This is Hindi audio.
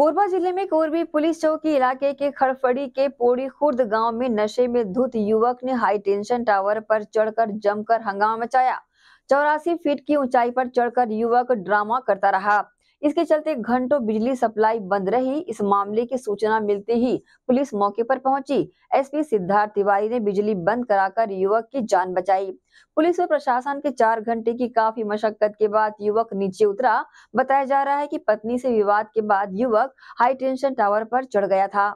कोरबा जिले में कोरबी पुलिस चौकी इलाके के खड़फड़ी के पोड़ी खुर्द गांव में नशे में धुत युवक ने हाई टेंशन टावर पर चढ़कर जमकर हंगामा मचाया चौरासी फीट की ऊंचाई पर चढ़कर युवक ड्रामा करता रहा इसके चलते घंटों बिजली सप्लाई बंद रही इस मामले की सूचना मिलते ही पुलिस मौके पर पहुंची एसपी सिद्धार्थ तिवारी ने बिजली बंद कराकर युवक की जान बचाई पुलिस और प्रशासन के चार घंटे की काफी मशक्कत के बाद युवक नीचे उतरा बताया जा रहा है कि पत्नी से विवाद के बाद युवक हाई टेंशन टावर पर चढ़ गया था